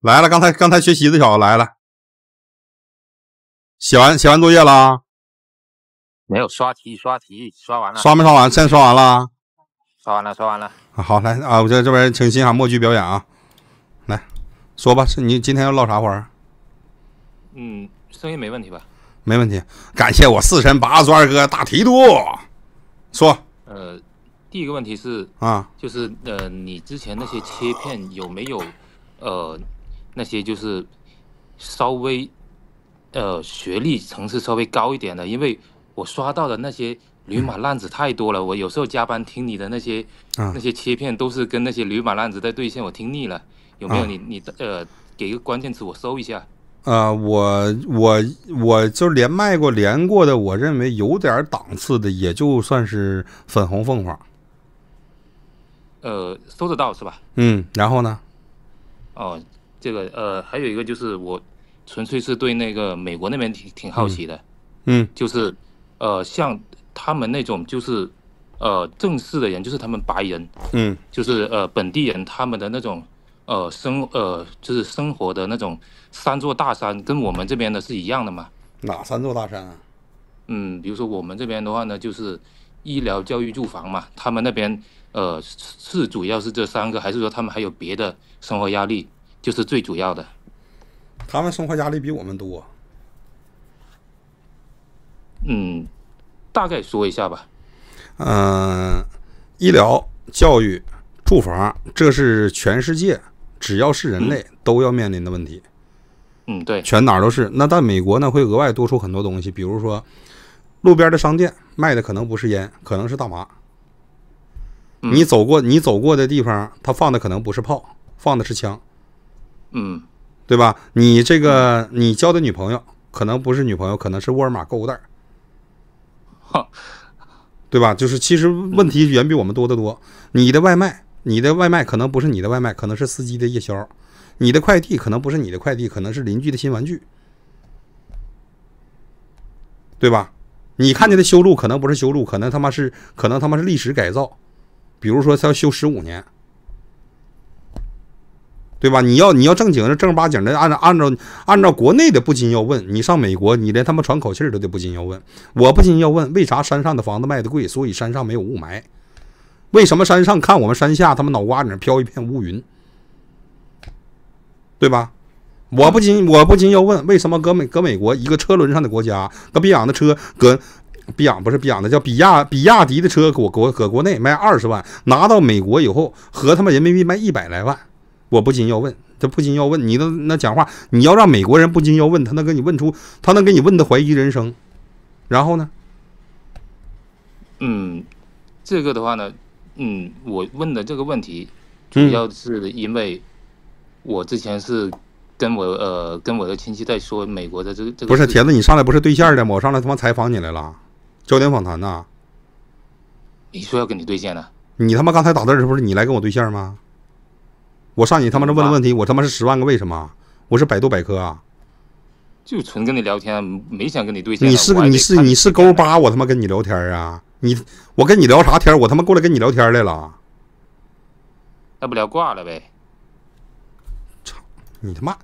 来了，刚才刚才学习的小子来了，写完写完作业了，没有刷题刷题刷完了，刷没刷完？现在刷完了刷完了。好，来啊，我在这边请欣赏默剧表演啊，来说吧，是你今天要唠啥活儿？嗯，声音没问题吧？没问题。感谢我四神八猪二哥大提督，说，呃，第一个问题是啊，就是呃，你之前那些切片有没有呃？那些就是稍微呃学历层次稍微高一点的，因为我刷到的那些驴马烂子太多了，我有时候加班听你的那些那些切片，都是跟那些驴马烂子在对线，我听腻了。有没有你你的呃给个关键词，我搜一下。啊，我我我就连麦过连过的，我认为有点档次的，也就算是粉红凤凰。呃，搜得到是吧？嗯，然后呢？哦。这个呃，还有一个就是我纯粹是对那个美国那边挺挺好奇的，嗯，就是呃，像他们那种就是呃正式的人，就是他们白人，嗯，就是呃本地人他们的那种呃生呃就是生活的那种三座大山，跟我们这边的是一样的嘛？哪三座大山啊？嗯，比如说我们这边的话呢，就是医疗、教育、住房嘛，他们那边呃是主要是这三个，还是说他们还有别的生活压力？就是最主要的，他们生活压力比我们多。嗯，大概说一下吧。嗯，医疗、教育、住房，这是全世界只要是人类都要面临的问题。嗯，对，全哪都是。那但美国呢，会额外多出很多东西，比如说路边的商店卖的可能不是烟，可能是大麻。你走过你走过的地方，他放的可能不是炮，放的是枪。嗯，对吧？你这个你交的女朋友可能不是女朋友，可能是沃尔玛购物袋儿，哈，对吧？就是其实问题远比我们多得多。你的外卖，你的外卖可能不是你的外卖，可能是司机的夜宵。你的快递可能不是你的快递，可能是邻居的新玩具，对吧？你看见的修路可能不是修路，可能他妈是可能他妈是历史改造，比如说他要修十五年。对吧？你要你要正经的正儿八经的，按照按照按照国内的不禁要问你上美国，你连他妈喘口气儿都得不禁要问。我不禁要问，为啥山上的房子卖的贵？所以山上没有雾霾。为什么山上看我们山下，他们脑瓜子飘一片乌云？对吧？我不禁我不禁要问，为什么搁美搁美国一个车轮上的国家，搁比昂的车，搁比昂不是比昂的叫比亚比亚迪的车，给国搁国内卖二十万，拿到美国以后和他妈人民币卖一百来万。我不禁要问，这不禁要问，你的那讲话，你要让美国人不禁要问，他能给你问出，他能给你问的怀疑人生，然后呢？嗯，这个的话呢，嗯，我问的这个问题，主要是因为我之前是跟我呃跟我的亲戚在说美国的这这个。不是田子，你上来不是对线的吗？我上来他妈采访你来了，焦点访谈呐？你说要跟你对线呢？你他妈刚才打字儿不是你来跟我对线吗？我上你他妈这问的问题，我他妈是十万个为什么，我是百度百科啊，就纯跟你聊天，没想跟你对线。你是你是你是勾八，我他妈跟你聊天啊，你我跟你聊啥天？我他妈过来跟你聊天来了。那不聊挂了呗？操你他妈！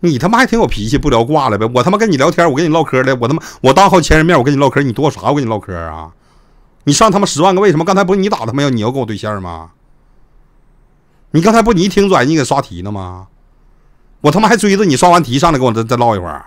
你他妈还挺有脾气，不聊挂了呗？我他妈跟你聊天，我跟你唠嗑的，我他妈我当好千人面，我跟你唠嗑你多啥？我跟你唠嗑啊？你上他妈十万个为什么？刚才不是你打他妈要你要跟我对线吗？你刚才不，你一听转，你给刷题呢吗？我他妈还追着你刷完题上来跟我再再唠一会儿。